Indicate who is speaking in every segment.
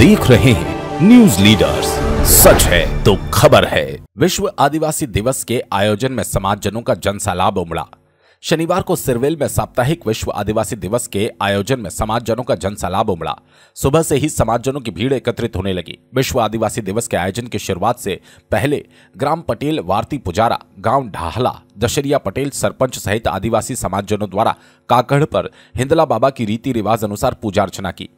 Speaker 1: देख रहे हैं न्यूज लीडर्स सच है तो खबर है विश्व आदिवासी दिवस के आयोजन में समाजजनों का जनसैलाब उमड़ा शनिवार को सिरवेल में साप्ताहिक विश्व आदिवासी दिवस के आयोजन में समाजजनों का जनसैलाब उमड़ा सुबह से ही समाजजनों की भीड़ एकत्रित होने लगी विश्व आदिवासी दिवस के आयोजन की शुरुआत से पहले ग्राम पटेल वारती पुजारा गांव ढाहला दशरिया पटेल सरपंच सहित आदिवासी समाजजनों द्वारा काकड़ पर हिंदला बाबा की रीति रिवाज अनुसार पूजा अर्चना की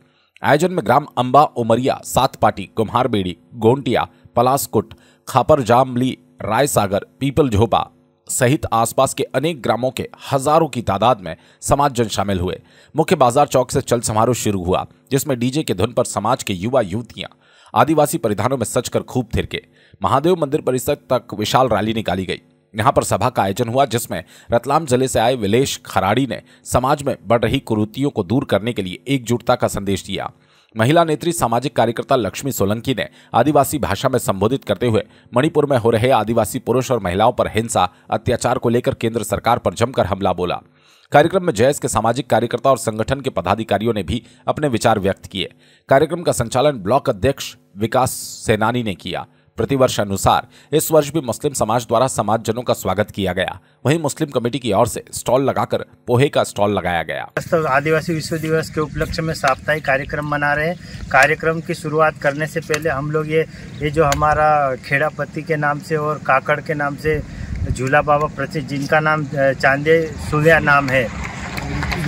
Speaker 1: आयोजन में ग्राम अंबा उमरिया सातपाटी कुम्हारबेड़ी गोंटिया पलासकुट खापर जामली रायसागर पीपल झोपा सहित आसपास के अनेक ग्रामों के हजारों की तादाद में समाज जन शामिल हुए मुख्य बाजार चौक से चल समारोह शुरू हुआ जिसमें डीजे के धुन पर समाज के युवा युवतियां आदिवासी परिधानों में सचकर खूब थिरके महादेव मंदिर परिसर तक विशाल रैली निकाली गई यहाँ पर सभा का आयोजन हुआ जिसमें रतलाम जिले से आए विलेश खराड़ी ने समाज में बढ़ रही कुरूतियों को दूर करने के लिए एकजुटता का संदेश दिया महिला नेत्री सामाजिक कार्यकर्ता लक्ष्मी सोलंकी ने आदिवासी भाषा में संबोधित करते हुए मणिपुर में हो रहे आदिवासी पुरुष और महिलाओं पर हिंसा अत्याचार को लेकर केंद्र सरकार पर जमकर हमला बोला कार्यक्रम में जयस के सामाजिक कार्यकर्ता और संगठन के पदाधिकारियों ने भी अपने विचार व्यक्त किए कार्यक्रम का संचालन ब्लॉक अध्यक्ष विकास सेनानी ने किया प्रतिवर्ष अनुसार इस वर्ष भी मुस्लिम समाज द्वारा समाजजनों का स्वागत किया गया वहीं मुस्लिम कमेटी की ओर से स्टॉल लगाकर पोहे का स्टॉल लगाया गया
Speaker 2: तो आदिवासी विश्व दिवस के उपलक्ष्य में साप्ताहिक कार्यक्रम मना रहे हैं कार्यक्रम की शुरुआत करने से पहले हम लोग ये ये जो हमारा खेड़ापति के नाम से और काकड़ के नाम से झूला बाबा प्रसिद्ध जिनका नाम चांदे सूर्या नाम है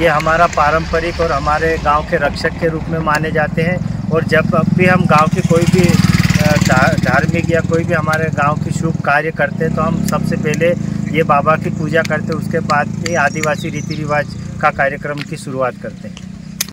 Speaker 2: ये हमारा पारंपरिक और हमारे गांव के रक्षक के रूप में माने जाते हैं और जब भी हम गांव की कोई भी धार्मिक या कोई भी हमारे गांव की शुभ कार्य करते हैं तो हम सबसे पहले ये बाबा की पूजा करते उसके बाद ये आदिवासी रीति रिवाज का कार्यक्रम की शुरुआत करते हैं